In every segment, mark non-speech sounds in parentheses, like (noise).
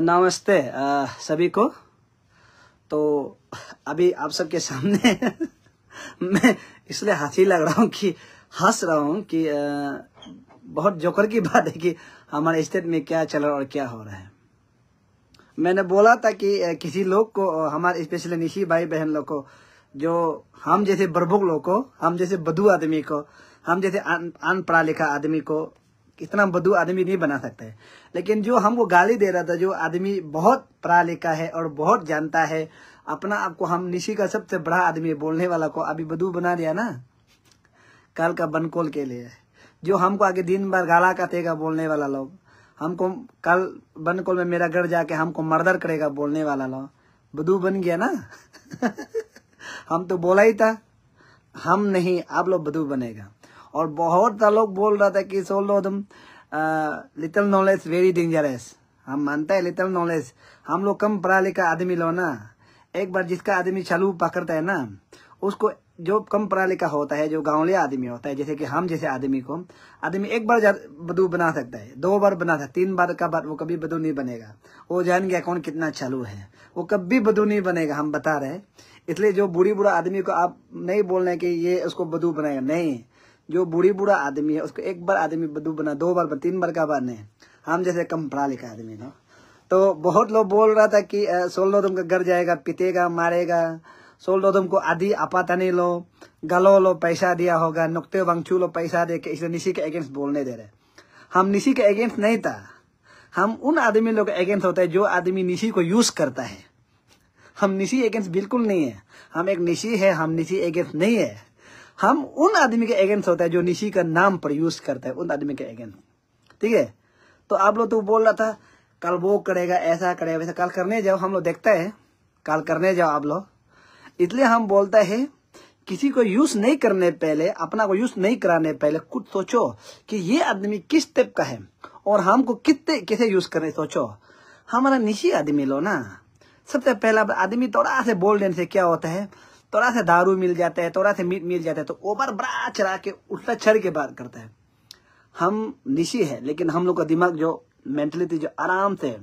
नमस्ते सभी को तो अभी आप सबके सामने (laughs) मैं इसलिए हाथी लग रहा हूँ कि हंस रहा हूँ कि बहुत जोकर की बात है कि हमारे स्टेट में क्या चल रहा है और क्या हो रहा है मैंने बोला था कि किसी लोग को हमारे स्पेशली निशी भाई बहन लोग को जो हम जैसे बर्बुक लोग को हम जैसे बदू आदमी को हम जैसे अन पढ़ा लिखा आदमी को इतना बदू आदमी नहीं बना सकता है लेकिन जो हमको गाली दे रहा था जो आदमी बहुत पढ़ा लिखा है और बहुत जानता है अपना आपको हम निशी का सबसे बड़ा आदमी बोलने वाला को अभी बदू बना दिया ना कल का बनकोल के लिए जो हमको आगे दिन भर गाला काटेगा बोलने वाला लोग हमको कल बनकोल में मेरा घर जाके हमको मर्डर करेगा बोलने वाला लोग बदू बन गया ना (laughs) हम तो बोला ही था हम नहीं आप लोग बदू बनेगा और बहुत सा लोग बोल रहा था कि सोलो तुम लिटिल नॉलेज वेरी डेंजरस हम मानते हैं लिटिल नॉलेज हम लोग कम पढ़ा लिखा आदमी लो ना एक बार जिसका आदमी चालू पकड़ता है ना उसको जो कम पढ़ा लिखा होता है जो गांवलिया आदमी होता है जैसे कि हम जैसे आदमी को आदमी एक बार बदू बना सकता है दो बार बना सकता है तीन बार का बार वो कभी बदू नहीं बनेगा वो जान गया कौन कितना चालू है वो कभी बदू नहीं बनेगा हम बता रहे इसलिए जो बुरी बुरा आदमी को आप नहीं बोल रहे कि ये उसको बदू बनाएगा नहीं जो बूढ़ी बूढ़ा आदमी है उसको एक बार आदमी बदू बना दो बार तीन बार का बने हम जैसे कम पढ़ा लिखा आदमी ना तो बहुत लोग बोल रहा था कि सोल लो तुमका घर जाएगा पीतेगा मारेगा सोल लो तुमको आधी नहीं लो गलो लो पैसा दिया होगा नुकते वंगचू लो पैसा दे के इसे निशी के अगेंस्ट बोलने दे रहे हम निशी के अगेंस्ट नहीं था हम उन आदमी लोग अगेंस्ट होता है जो आदमी निशी को यूज करता है हम निशी अगेंस्ट बिल्कुल नहीं है हम एक निशी है हम निशी अगेंस्ट नहीं है हम उन आदमी के अगेंस्ट होता है जो निशी का नाम पर यूज करता है उन आदमी के अगेंस्ट ठीक है तो आप लोग तो बोल रहा था कल वो करेगा ऐसा करेगा वैसा कल करने जाओ हम लोग देखते हैं कल करने जाओ आप लोग इसलिए हम बोलते हैं किसी को यूज नहीं करने पहले अपना को यूज नहीं कराने पहले कुछ सोचो कि ये आदमी किस टाइप का है और हमको कितने कैसे यूज करने सोचो हमारा निशी आदमी लो ना सबसे पहला आदमी थोड़ा से बोल देने से क्या होता है थोड़ा सा दारू मिल जाता है थोड़ा सा मीट मिल जाता है तो ओवर बड़ा चढ़ा के उठता चढ़ के बात करता है हम निशी है लेकिन हम लोग का दिमाग जो मेंटलिटी जो आराम से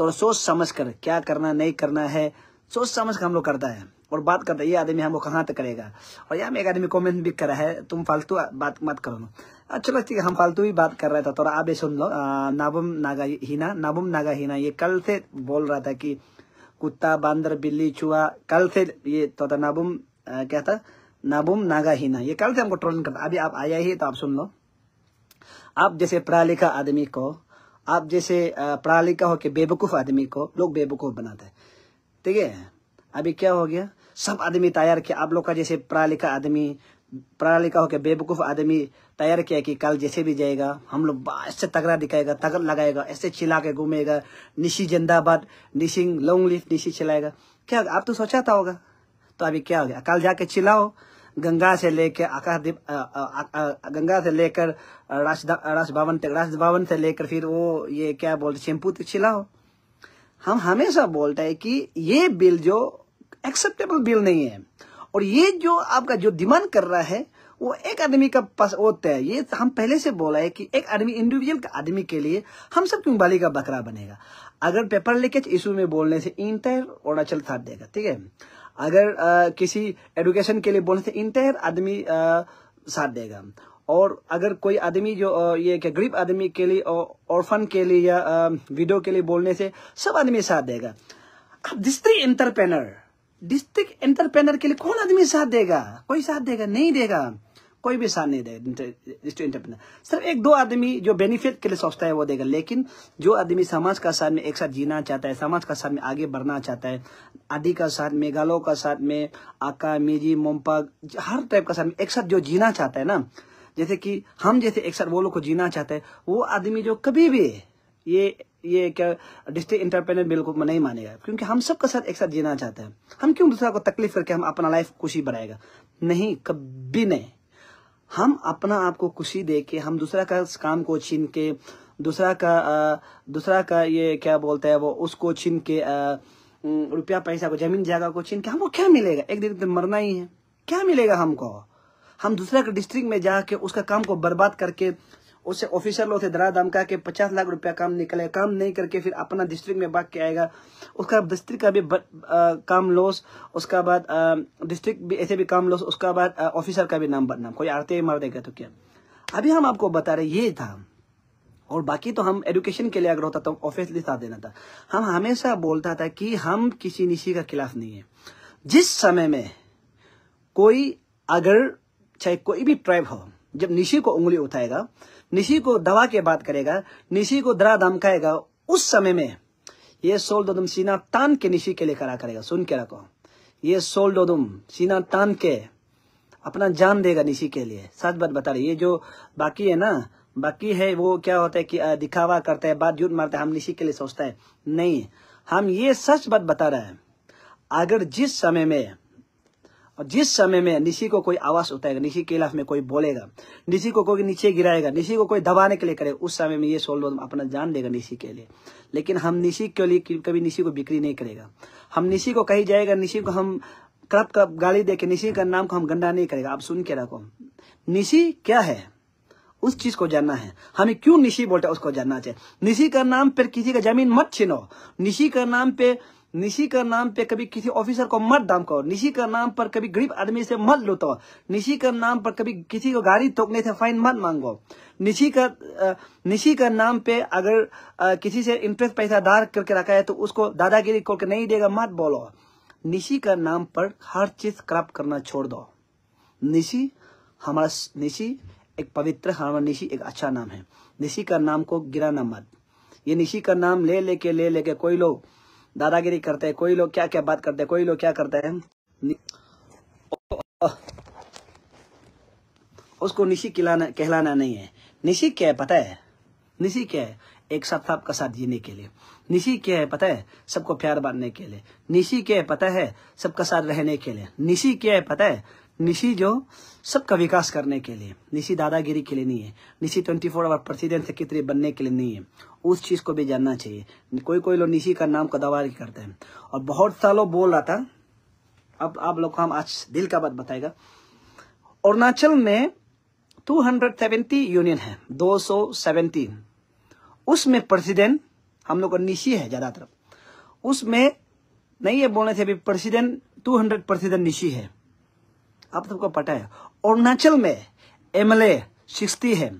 थोड़ा सोच समझ कर क्या करना नहीं करना है सोच समझ कर हम लोग करता है और बात करता है ये आदमी हमको कहाँ तक करेगा और यहाँ एक आदमी कॉमेंट भी करा है तुम फालतू बात मत करो ना हाँ, चलो ठीक है हम फालतू ही बात कर रहा था थोड़ा आप सुन लो नाबुम नागा हीना नाबुम नागा हीना ये कल से बोल रहा था कि कुत्ता बंदर बिल्ली चूहा कल से ये तो नाबुम क्या था नाबुम नागा हीना ये कल से हमको ट्रोलिंग करता अभी आप आया ही तो आप सुन लो आप जैसे पढ़ा लिखा आदमी को आप जैसे पढ़ा लिखा के बेवकूफ़ आदमी को लोग बेवकूफ़ बनाते हैं ठीक है अभी क्या हो गया सब आदमी तैयार किया आप लोग का जैसे पढ़ा लिखा आदमी प्रणाली का होकर बेवकूफ आदमी तैयार किया कि कल जैसे भी जाएगा हम लोग ऐसे तगड़ा दिखाएगा तगड़ लगाएगा ऐसे चिल्ला के घूमेगा निशी जिंदाबाद निशिंग लॉन्ग लिफ निशी चिल्लाएगा क्या आप तो सोचा था होगा तो अभी क्या हो गया कल जाके चिल्लाओ गंगा से लेकर आकाशदीप गंगा से लेकर राजभवन तक राजभवन से लेकर फिर वो ये क्या बोलते शैम्पू तक चिल्लाओ हम हमेशा बोलते हैं कि ये बिल जो एक्सेप्टेबल बिल नहीं है और ये जो आपका जो डिमांड कर रहा है वो एक आदमी का पास होता है ये तो हम पहले से बोला है कि एक आदमी इंडिविजुअल आदमी के लिए हम सब क्यों बाली का बकरा बनेगा अगर पेपर लीकेज इशू में बोलने से इंटायर अरुणाचल था देगा ठीक है अगर आ, किसी एडुकेशन के लिए बोलने से इंटायर आदमी साथ देगा और अगर कोई आदमी जो ये क्या गरीब आदमी के लिए औरफन के लिए या विडो के लिए बोलने से सब आदमी साथ देगा अब दिस्त्री एंटरप्रेनर डिस्ट्रिक्ट एंटरप्रेनर के लिए कौन आदमी साथ देगा कोई साथ देगा नहीं देगा कोई भी साथ नहीं देगा डिस्ट्रिक्ट एंटरप्रेनर सिर्फ एक दो आदमी जो बेनिफिट के लिए सोचता है वो देगा लेकिन जो आदमी समाज का साथ में एक साथ जीना चाहता है समाज का साथ में आगे बढ़ना चाहता है आदि का साथ में गालो का साथ में आका मेजी मोमपा हर टाइप का साथ में एक साथ जो जीना चाहता है ना जैसे कि हम जैसे एक साथ वो लोग को जीना चाहते हैं वो आदमी जो कभी भी ये ये क्या डिस्ट्रिक्ट इंटरप्रेनर बिल को नहीं मानेगा क्योंकि हम सबका साथ एक साथ जीना चाहते हैं हम क्यों दूसरा को तकलीफ करके हम अपना लाइफ खुशी बनाएगा नहीं कभी नहीं हम अपना आपको खुशी दे के हम दूसरा का काम को छीन के दूसरा का दूसरा का ये क्या बोलते हैं वो उसको छीन के रुपया पैसा को जमीन जगह को छीन के हमको क्या मिलेगा एक दिन तो मरना ही है क्या मिलेगा हमको हम दूसरा के डिस्ट्रिक्ट में जाके उसका काम को बर्बाद करके उससे ऑफिसर लोग थे धरा धमका के पचास लाख रुपया काम निकले काम नहीं करके फिर अपना डिस्ट्रिक्ट में भाग के आएगा उसका डिस्ट्रिक्ट का भी ब, आ, काम लॉस उसका बाद डिस्ट्रिक्ट भी ऐसे भी काम लॉस उसका बाद ऑफिसर का भी नाम बदनाम कोई आरते मार देगा तो क्या अभी हम आपको बता रहे ये था और बाकी तो हम एडुकेशन के लिए अगर होता तो ऑफिसली साथ देना था हम हमेशा बोलता था कि हम किसी निशी का खिलाफ नहीं है जिस समय में कोई अगर चाहे कोई भी ट्राइब हो जब निशी को उंगली उठाएगा निशी को दवा के बात करेगा निशी को दरा धमकाएगा उस समय में ये सोल दोदम सीना तान के निशी के लिए करा करेगा सुन के रखो ये सोल दोदम सीना तान के अपना जान देगा निशी के लिए सच बात बता रही ये जो बाकी है ना बाकी है वो क्या होता है कि दिखावा करता है बात झूठ मारता है हम निशी के लिए सोचता है नहीं हम ये सच बात बता रहे हैं अगर जिस समय में और जिस समय में निशी को कोई आवाज उठाएगा निशी के खिलाफ में कोई बोलेगा निशी को कोई नीचे गिराएगा निशी को कोई दबाने के लिए करेगा उस समय में ये सोल अपना जान देगा निशी के लिए लेकिन हम निशी के लिए कभी निशी को बिक्री नहीं करेगा हम निशी को कहीं जाएगा निशी को हम करप करप गाली देके निशी का नाम को हम गंदा नहीं करेगा आप सुन के रखो निशी क्या है उस चीज को जानना है हमें क्यों निशी बोलते उसको जानना चाहिए निशी का नाम पर किसी का जमीन मत छीनो निशी का नाम पे निशी का नाम पे कभी किसी ऑफिसर को मत दाम करो निशी का नाम पर कभी गरीब आदमी से मत लुटो निशी का नाम पर कभी किसी को गाड़ी टोकने से फाइन मत मांगो निशी का निशी का नाम पे अगर किसी से इंटरेस्ट पैसा दार करके रखा है तो उसको दादागिरी करके नहीं देगा मत बोलो निशी का नाम पर हर चीज खराब करना छोड़ दो निशी हमारा निशी एक पवित्र हमारा निशी एक अच्छा नाम है निशी का नाम को गिराना मत ये निशी का नाम ले लेके ले लेके कोई लोग दादागिरी करते हैं कोई लोग क्या क्या बात करते हैं कोई लोग क्या करते हैं उसको निशी खिलाना कहलाना नहीं है निशी क्या है पता है निशी क्या है एक साथ आपका साथ जीने के लिए निशी क्या है पता है सबको प्यार बांटने के लिए निशी क्या है पता है सबका साथ रहने के लिए निशी क्या है पता है निशी जो सबका विकास करने के लिए निशी दादागिरी के लिए नहीं है Nyishi twenty four hour president secretary बनने के लिए नहीं है उस चीज को भी जानना चाहिए कोई कोई लोग निशी का नाम कदावार करते हैं और बहुत सालों बोल रहा था अब आप लोग को हम आज दिल का बात बताएगा अरुणाचल में 270 यूनियन है 270 उसमें प्रेसिडेंट हम लोग का निशी है ज्यादातर उसमें नहीं ये बोलने से अभी प्रेसिडेंट 200 प्रेसिडेंट निशी है आप सबको पता है अरुणाचल में एमएलए एल है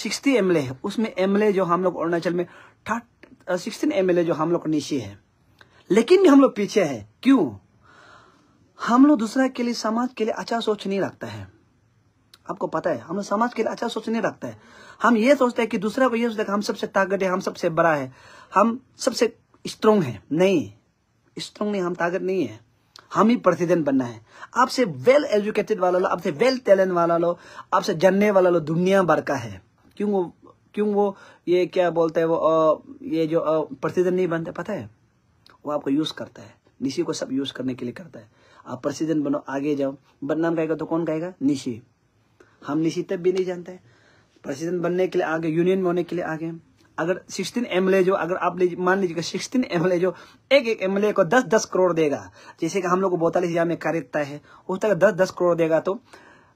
सिक्सटी एमएलए है उसमें एमएलए जो हम लोग अरुणाचल में सिक्सटीन एमएलए जो हम लोग नीचे है लेकिन भी हम लोग पीछे है क्यों हम लोग दूसरा के लिए समाज के लिए अच्छा सोच नहीं रखता है आपको पता है हम लोग समाज के लिए अच्छा सोच नहीं रखता है हम ये सोचते हैं कि दूसरा को ये सोचता है हम सबसे ताकत है हम सबसे बड़ा है हम सबसे स्ट्रोंग है नहीं स्ट्रोंग नहीं हम ताकत नहीं है हम ही प्रेसिडेंट बनना है आपसे वेल एजुकेटेड वाला लो आपसे वेल टैलेंट वाला लो आपसे जानने वाला लो दुनिया भर का है क्यों वो क्यों वो ये क्या बोलते हैं वो आ, ये जो प्रेसिडेंट नहीं बनते पता है वो आपको यूज करता है निशी को सब यूज करने के लिए करता है आप प्रेसिडेंट बनो आगे जाओ बदनाम कहेगा तो कौन कहेगा निशी हम निशी तब भी नहीं जानते प्रेसिडेंट बनने के लिए आगे यूनियन में होने के लिए आगे अगर सिक्सटीन एम जो अगर आप मान लीजिएगा सिक्सटीन एमएलए जो एक एक एमएलए को दस दस करोड़ देगा जैसे कि हम लोग को बौतालीस हजार में खरीदता है उस तक दस दस करोड़ देगा तो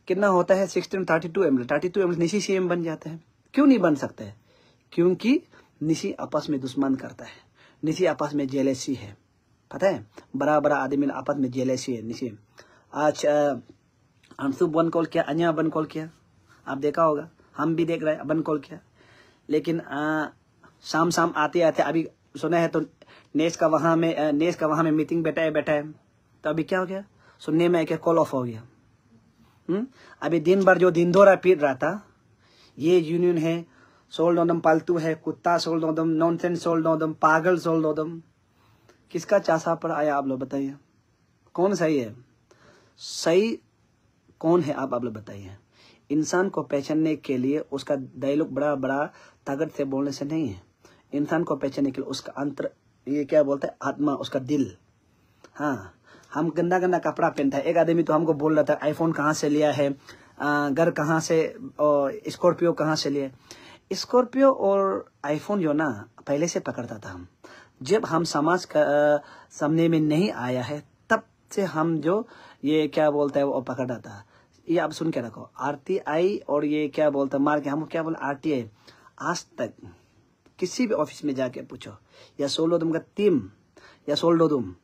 कितना होता है sixteen thirty two MLA thirty two MLA Nyishi CM बन जाते हैं क्यों नहीं बन सकते है क्योंकि निशी आपस में दुश्मन करता है निशी आपस में जेलेसी है पता है बड़ा बड़ा आदमी आपस में जेलेसी है निशी आज अंशु बन कॉल किया अन्या बन कॉल किया आप देखा होगा हम भी देख रहे हैं बन कॉल किया लेकिन आ, शाम शाम आते आते अभी सुना है तो नेस का वहाँ में नेस का वहाँ में मीटिंग बैठा है बैठा है तो अभी क्या हो गया सुनने में क्या कॉल ऑफ हो गया हुँ? हम्म? अभी दिन भर जो दिन दोरा पीट रहा था ये यूनियन है सोल नोदम पालतू है कुत्ता सोल नॉन सेंस सोल दम पागल सोल नोदम किसका चाशा पर आया आप लोग बताइए कौन सही है सही कौन है आप आप लोग बताइए इंसान को पहचानने के लिए उसका डायलॉग बड़ा बड़ा ताकत से बोलने से नहीं है इंसान को पहचानने के लिए उसका अंतर ये क्या बोलता है आत्मा उसका दिल हाँ हम गंदा गंदा कपड़ा पहनता है एक आदमी तो हमको बोल रहा था आईफोन कहाँ से लिया है घर कहाँ से और स्कॉर्पियो कहाँ से लिए स्कॉर्पियो और आईफोन जो ना पहले से पकड़ता था हम जब हम समाज का सामने में नहीं आया है तब से हम जो ये क्या बोलता है वो पकड़ता था ये आप सुन के रखो आरटीआई और ये क्या बोलते हैं मार्ग हम क्या बोल आरटीआई आज तक किसी भी ऑफिस में जाके पूछो या सोलो तुम का टीम या सोल्डो तुम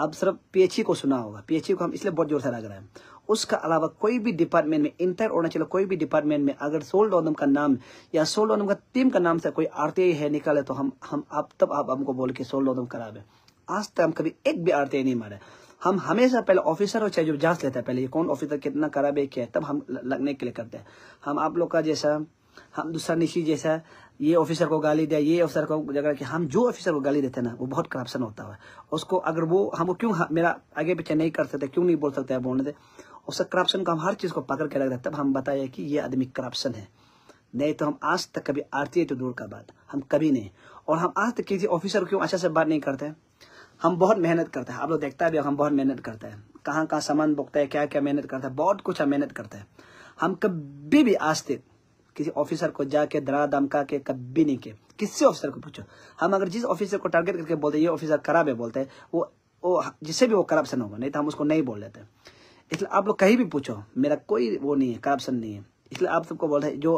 अब सिर्फ पीएचई को सुना होगा पीएचई को हम इसलिए बहुत जोर से लग रहे हैं उसका अलावा कोई भी डिपार्टमेंट में इंटर होना चलो कोई भी डिपार्टमेंट में अगर सोल्ड ओनम का नाम या सोल्ड ओनम का टीम का नाम से कोई आरटीआई है निकाले तो हम हम आप तब आप हमको बोल के सोल्ड ओनम करा दें आज तक हम कभी एक भी आरटीआई नहीं मारे हम हमेशा पहले ऑफिसर और चाहे जो जांच लेता है पहले ये कौन ऑफिसर कितना खराब क्या है तब हम लगने के लिए करते हैं हम आप लोग का जैसा हम दूसरा निशी जैसा ये ऑफिसर को गाली दिया ये ऑफिसर को जगह कि हम जो ऑफिसर को गाली देते हैं ना वो बहुत करप्शन होता है उसको अगर वो हम वो क्यों हाँ, मेरा आगे पीछे नहीं कर सकते क्यों नहीं बोल सकते बोलने दे उससे करप्शन को हम हर चीज़ को पकड़ के रखते तब हम बताए कि ये आदमी करप्शन है नहीं तो हम आज तक कभी आरती है तो दूर का बात हम कभी नहीं और हम आज तक किसी ऑफिसर क्यों अच्छा से बात नहीं करते हम बहुत मेहनत करते हैं आप लोग देखता है भी हम बहुत मेहनत करते हैं कहाँ कहाँ सामान बोकते हैं क्या क्या मेहनत करते हैं बहुत कुछ हम मेहनत करते हैं हम कभी भी आज तक किसी ऑफिसर को जाके दरा धमका के कभी नहीं के किसी ऑफिसर को पूछो हम अगर जिस ऑफिसर को टारगेट करके बोलते हैं ये ऑफिसर खराब है बोलते हैं वो वो जिससे भी वो करप्शन होगा नहीं तो हम उसको नहीं बोल लेते इसलिए आप लोग कहीं भी पूछो मेरा कोई वो नहीं है करप्शन नहीं है इसलिए आप सबको बोल रहे जो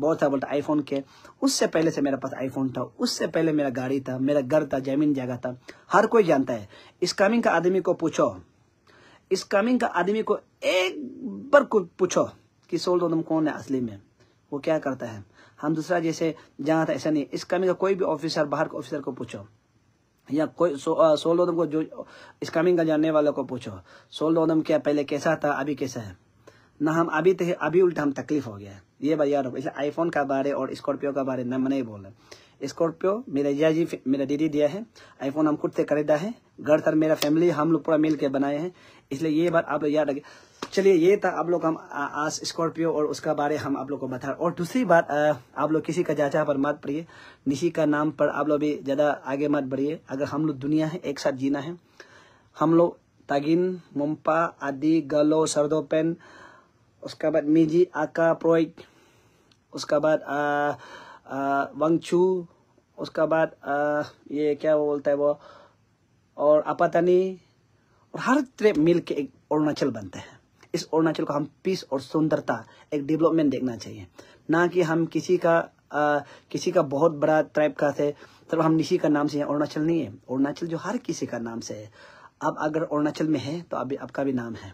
बहुत था बोलता आईफोन के उससे पहले से मेरे पास आईफोन था उससे पहले मेरा गाड़ी था मेरा घर था जमीन जगह था हर कोई जानता है इस कमिंग का आदमी को पूछो इस कमिंग का आदमी को एक बार को पूछो कि सोल्ड ओनम तो कौन है असली में वो क्या करता है हम दूसरा जैसे जहाँ था ऐसा नहीं इस कमिंग का कोई भी ऑफिसर बाहर के ऑफिसर को पूछो या कोई सो, सोल ओदम तो को जो इस कमिंग का जानने वालों को पूछो सोल दो तो क्या पहले कैसा था अभी कैसा है ना हम अभी तो अभी उल्टा हम तकलीफ हो गया है ये बात याद रखो आईफोन का बारे और स्कॉर्पियो का बारे मैं नहीं बोल रहे स्कॉर्पियो मेरा जिया जी मेरा दीदी दिया है आईफोन हम खुद से खरीदा है घर सर मेरा फैमिली हम लोग पूरा मिल के बनाए हैं इसलिए ये बात आप लोग याद रखें चलिए ये था आप लोग हम आज स्कॉर्पियो और उसका बारे हम आप लोग को बता और दूसरी बात आप लोग किसी का जाचा पर मत पढ़िए निशी का नाम पर आप लोग भी ज़्यादा आगे मत बढ़िए अगर हम लोग दुनिया है एक साथ जीना है हम लोग तागिन मुम्पा आदि गलो सरदोपेन उसका बाद मिजी आका प्रोइक उसका बाद वंगचू उसका बाद ये क्या वो बोलता है वो और आपातानी और हर तरह मिल के एक अरुणाचल बनते हैं इस अरुणाचल को हम पीस और सुंदरता एक डेवलपमेंट देखना चाहिए ना कि हम किसी का आ, किसी का बहुत बड़ा ट्राइब का थे तब हम निशी का नाम से हैं अरुणाचल नहीं है अरुणाचल जो हर किसी का नाम से है आप अगर अरुणाचल में है तो अभी आपका भी नाम है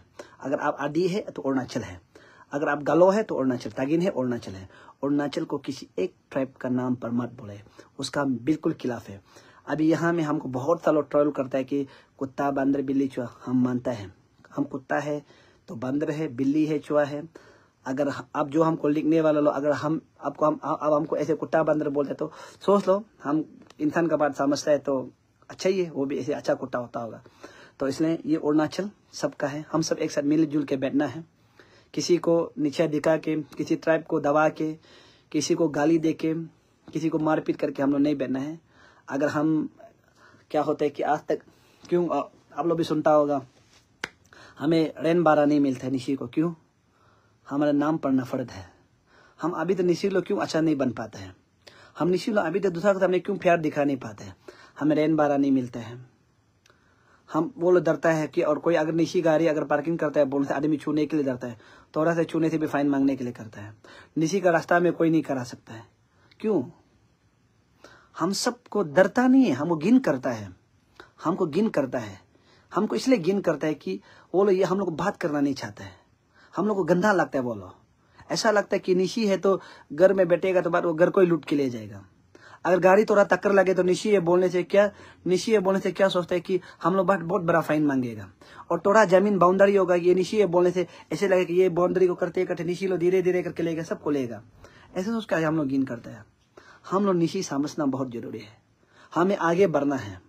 अगर आप आदि है तो अरुणाचल है अगर आप गलो है तो अरुणाचल तागिन है अरुणाचल है अरुणाचल को किसी एक ट्राइब का नाम पर मत बोले उसका बिल्कुल खिलाफ है अभी यहाँ में हमको बहुत सालों ट्रेवल करता है कि कुत्ता बंदर बिल्ली चुहा हम मानता है हम कुत्ता है तो बंदर है बिल्ली है चुहा है अगर अब जो हमको लिखने वाला लो अगर हम आपको हम अब हमको ऐसे कुत्ता बंदर बोलते तो सोच लो हम इंसान का बात समझता है तो अच्छा ही है वो भी ऐसे अच्छा कुत्ता होता होगा तो इसलिए ये अरुणाचल सबका है हम सब एक साथ मिलजुल के बैठना है किसी को नीचे दिखा के किसी ट्राइब को दबा के किसी को गाली दे के किसी को मारपीट करके हम लोग नहीं बैठना है अगर हम क्या होता है कि आज तक क्यों आप लोग भी सुनता होगा हमें रेन बारा नहीं मिलता है निशी को क्यों हमारा नाम पर फर्द है हम अभी तक तो निशी लोग क्यों अच्छा नहीं बन पाते हैं हम निशी लोग अभी तक तो दूसरा को तो हमने क्यों प्यार दिखा नहीं पाते हैं हमें रेन बारा नहीं मिलता है हम वो डरता है कि और कोई अगर निशी गाड़ी अगर पार्किंग करता है बोलने से आदमी छूने के लिए डरता है तो से छूने से भी फाइन मांगने के लिए करता है निशी का रास्ता में कोई नहीं करा सकता है क्यों हम सबको डरता नहीं है हमको गिन करता है हमको गिन करता है हमको इसलिए गिन करता है कि वो लोग ये हम लोग को बात करना नहीं चाहता है हम लोग को गंदा लगता है बोलो ऐसा लगता है कि निशी है तो घर में बैठेगा तो बाद वो घर को ही लूट के ले जाएगा अगर गाड़ी थोड़ा टक्कर लगे तो निशी ये बोलने से क्या निशी ये बोलने से क्या सोचता है कि हम लोग बहुत बहुत बड़ा फाइन मांगेगा और थोड़ा जमीन बाउंड्री होगा ये निशी ये बोलने से ऐसे लगे कि ये बाउंड्री को करते करते निशी लोग धीरे धीरे करके लेगा सबको लेगा ऐसे सोच कर हम लोग गिन करते हैं हम लोग निशी समझना बहुत जरूरी है हमें आगे बढ़ना है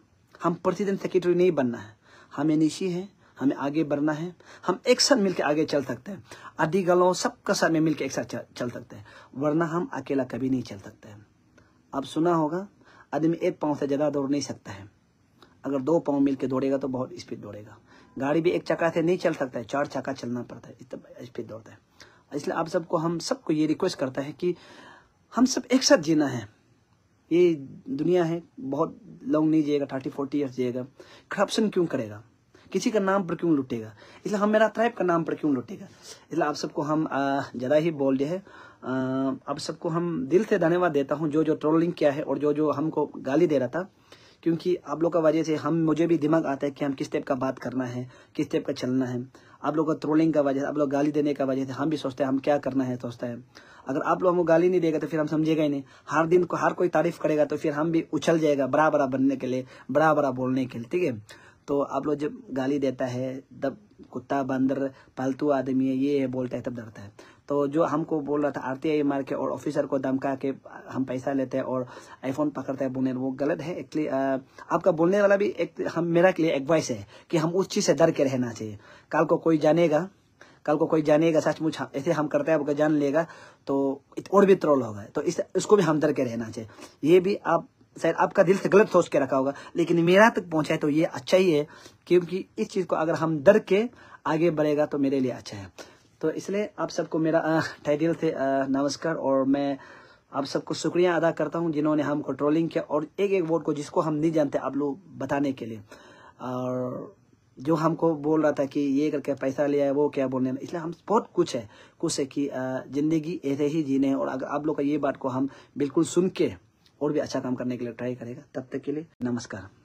हम प्रतिदिन सेक्रेटरी नहीं बनना है हमें निशी है हमें आगे बढ़ना है हम एक साथ मिलकर आगे चल सकते हैं अधिगलों गलों सबका साथ में मिलकर एक साथ चल सकते हैं वरना हम अकेला कभी नहीं चल सकते हैं आप सुना होगा आदमी एक पाँव से ज़्यादा दौड़ नहीं सकता है अगर दो पाँव मिलकर दौड़ेगा तो बहुत स्पीड दौड़ेगा गाड़ी भी एक चक्का से नहीं चल सकता है चार चक्का चलना पड़ता है इतना स्पीड दौड़ता है इसलिए आप सबको हम सबको ये रिक्वेस्ट करता है कि हम सब एक साथ जीना है ये दुनिया है बहुत लॉन्ग नहीं जिएगा थर्टी फोर्टी ईयर्स जिएगा करप्शन क्यों करेगा किसी का नाम पर क्यों लुटेगा इसलिए हम मेरा ट्राइब का नाम पर क्यों लुटेगा इसलिए आप सबको हम जरा ही बोल रहे हैं आप सबको हम दिल से धन्यवाद देता हूँ जो जो ट्रोलिंग किया है और जो जो हमको गाली दे रहा था क्योंकि आप लोग का वजह से हम मुझे भी दिमाग आता है कि हम किस टाइप का बात करना है किस टाइप का चलना है आप लोग का ट्रोलिंग का वजह से आप लोग गाली देने का वजह से हम भी सोचते हैं हम क्या करना है सोचते हैं अगर आप लोग हमको गाली नहीं देगा तो फिर हम समझेगा ही नहीं हर दिन को हर कोई तारीफ करेगा तो फिर हम भी उछल जाएगा बड़ा बड़ा बनने के लिए बड़ा बड़ा बोलने के लिए ठीक है तो आप लोग जब गाली देता है तब कुत्ता बंदर पालतू आदमी है ये है बोलता है तब डरता है तो जो हमको बोल रहा था आरटीआई मार के और ऑफिसर को धमका के हम पैसा लेते हैं और आईफोन पकड़ते हैं बोलने वो गलत है एक्चुअली आपका बोलने वाला भी एक हम मेरा के लिए एडवाइस है कि हम उस चीज़ से डर के रहना चाहिए कल को कोई जानेगा कल को कोई जानेगा सचमुच ऐसे हम करते हैं आपको जान लेगा तो और भी ट्रोल होगा तो इस इसको भी हम डर के रहना चाहिए ये भी आप शायद आपका दिल से गलत सोच के रखा होगा लेकिन मेरा तक पहुंचा है तो ये अच्छा ही है क्योंकि इस चीज़ को अगर हम डर के आगे बढ़ेगा तो मेरे लिए अच्छा है तो इसलिए आप सबको मेरा टाइटल से नमस्कार और मैं आप सबको शुक्रिया अदा करता हूँ जिन्होंने हमको ट्रोलिंग किया और एक एक वर्ड को जिसको हम नहीं जानते आप लोग बताने के लिए और जो हमको बोल रहा था कि ये करके पैसा लिया है वो क्या बोलने इसलिए हम बहुत कुछ है कुछ है कि ज़िंदगी ऐसे ही जीने और अगर आप लोग का ये बात को हम बिल्कुल सुन के और भी अच्छा काम करने के लिए ट्राई करेगा तब तक के लिए नमस्कार